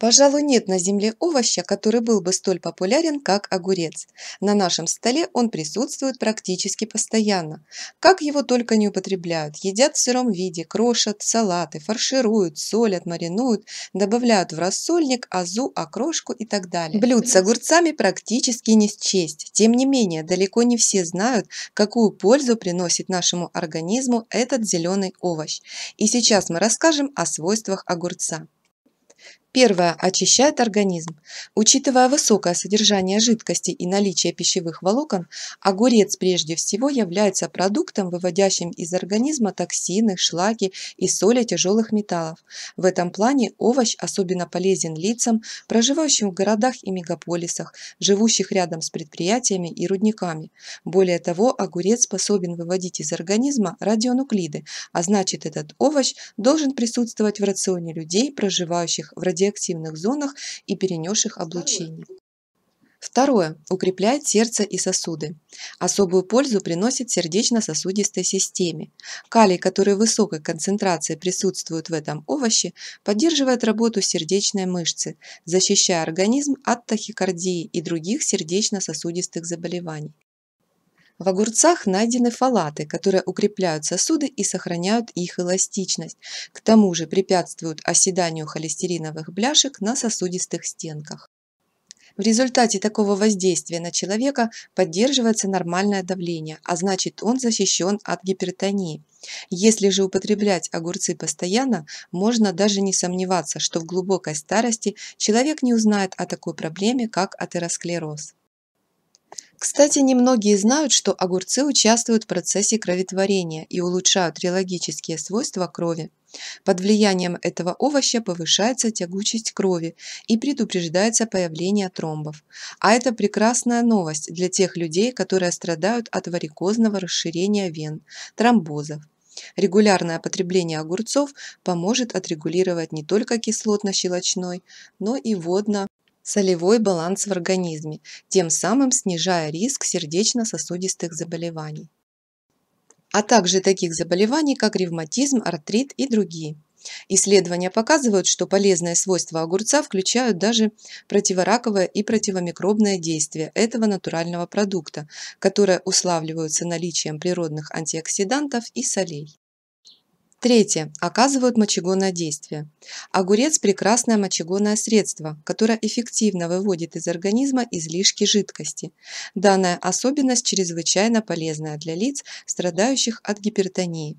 Пожалуй, нет на земле овоща, который был бы столь популярен, как огурец. На нашем столе он присутствует практически постоянно. Как его только не употребляют. Едят в сыром виде, крошат, салаты, фаршируют, солят, маринуют, добавляют в рассольник, азу, окрошку и так далее. Блюд с огурцами практически не счесть. Тем не менее, далеко не все знают, какую пользу приносит нашему организму этот зеленый овощ. И сейчас мы расскажем о свойствах огурца. Первое. Очищает организм. Учитывая высокое содержание жидкости и наличие пищевых волокон, огурец прежде всего является продуктом, выводящим из организма токсины, шлаки и соли тяжелых металлов. В этом плане овощ особенно полезен лицам, проживающим в городах и мегаполисах, живущих рядом с предприятиями и рудниками. Более того, огурец способен выводить из организма радионуклиды, а значит этот овощ должен присутствовать в рационе людей, проживающих в радиоактивном радиоактивных зонах и перенесших облучений. Второе. Укрепляет сердце и сосуды. Особую пользу приносит сердечно-сосудистой системе. Калий, который в высокой концентрации присутствует в этом овоще, поддерживает работу сердечной мышцы, защищая организм от тахикардии и других сердечно-сосудистых заболеваний. В огурцах найдены фалаты, которые укрепляют сосуды и сохраняют их эластичность. К тому же препятствуют оседанию холестериновых бляшек на сосудистых стенках. В результате такого воздействия на человека поддерживается нормальное давление, а значит он защищен от гипертонии. Если же употреблять огурцы постоянно, можно даже не сомневаться, что в глубокой старости человек не узнает о такой проблеме, как атеросклероз. Кстати, немногие знают, что огурцы участвуют в процессе кроветворения и улучшают реологические свойства крови. Под влиянием этого овоща повышается тягучесть крови и предупреждается появление тромбов. А это прекрасная новость для тех людей, которые страдают от варикозного расширения вен, тромбозов. Регулярное потребление огурцов поможет отрегулировать не только кислотно-щелочной, но и водно солевой баланс в организме, тем самым снижая риск сердечно-сосудистых заболеваний, а также таких заболеваний, как ревматизм, артрит и другие. Исследования показывают, что полезные свойства огурца включают даже противораковое и противомикробное действие этого натурального продукта, которое уславливаются наличием природных антиоксидантов и солей. Третье. Оказывают мочегонное действие. Огурец – прекрасное мочегонное средство, которое эффективно выводит из организма излишки жидкости. Данная особенность чрезвычайно полезная для лиц, страдающих от гипертонии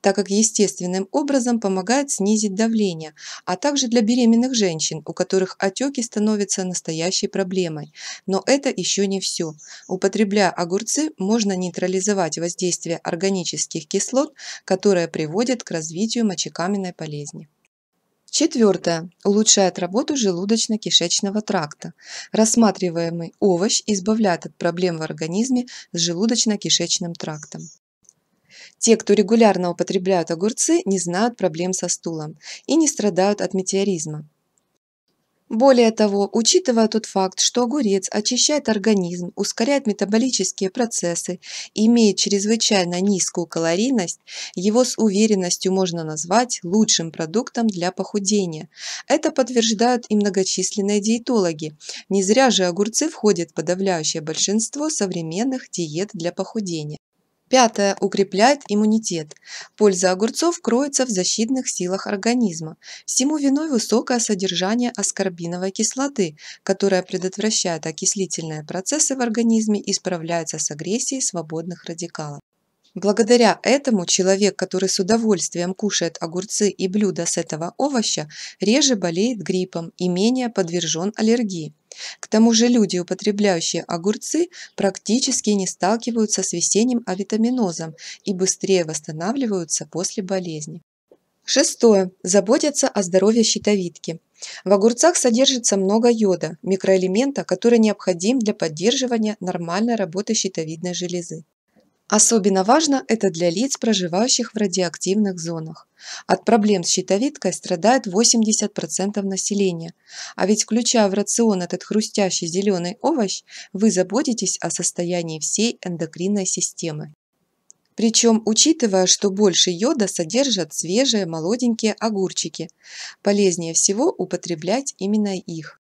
так как естественным образом помогает снизить давление, а также для беременных женщин, у которых отеки становятся настоящей проблемой. Но это еще не все. Употребляя огурцы, можно нейтрализовать воздействие органических кислот, которые приводят к развитию мочекаменной болезни. Четвертое. Улучшает работу желудочно-кишечного тракта. Рассматриваемый овощ избавляет от проблем в организме с желудочно-кишечным трактом. Те, кто регулярно употребляют огурцы, не знают проблем со стулом и не страдают от метеоризма. Более того, учитывая тот факт, что огурец очищает организм, ускоряет метаболические процессы, имеет чрезвычайно низкую калорийность, его с уверенностью можно назвать лучшим продуктом для похудения. Это подтверждают и многочисленные диетологи. Не зря же огурцы входят в подавляющее большинство современных диет для похудения. Пятое – укрепляет иммунитет. Польза огурцов кроется в защитных силах организма. Всему виной высокое содержание аскорбиновой кислоты, которая предотвращает окислительные процессы в организме и справляется с агрессией свободных радикалов. Благодаря этому человек, который с удовольствием кушает огурцы и блюда с этого овоща, реже болеет гриппом и менее подвержен аллергии. К тому же люди, употребляющие огурцы, практически не сталкиваются с весенним авитаминозом и быстрее восстанавливаются после болезни. Шестое. Заботятся о здоровье щитовидки. В огурцах содержится много йода, микроэлемента, который необходим для поддерживания нормальной работы щитовидной железы. Особенно важно это для лиц, проживающих в радиоактивных зонах. От проблем с щитовидкой страдает 80% населения. А ведь включая в рацион этот хрустящий зеленый овощ, вы заботитесь о состоянии всей эндокринной системы. Причем учитывая, что больше йода содержат свежие молоденькие огурчики. Полезнее всего употреблять именно их.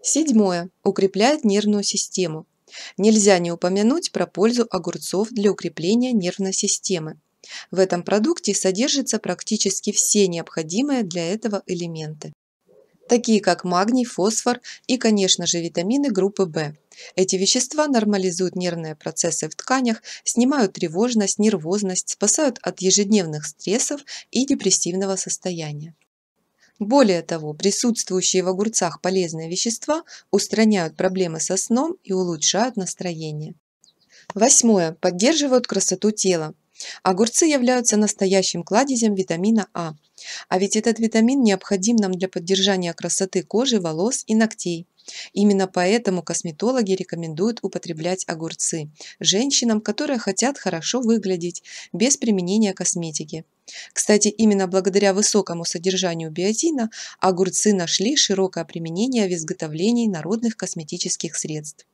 Седьмое. Укрепляет нервную систему. Нельзя не упомянуть про пользу огурцов для укрепления нервной системы. В этом продукте содержатся практически все необходимые для этого элементы такие как магний, фосфор и, конечно же, витамины группы В. Эти вещества нормализуют нервные процессы в тканях, снимают тревожность, нервозность, спасают от ежедневных стрессов и депрессивного состояния. Более того, присутствующие в огурцах полезные вещества устраняют проблемы со сном и улучшают настроение. Восьмое. Поддерживают красоту тела. Огурцы являются настоящим кладезем витамина А. А ведь этот витамин необходим нам для поддержания красоты кожи, волос и ногтей. Именно поэтому косметологи рекомендуют употреблять огурцы женщинам, которые хотят хорошо выглядеть без применения косметики. Кстати, именно благодаря высокому содержанию биотина огурцы нашли широкое применение в изготовлении народных косметических средств.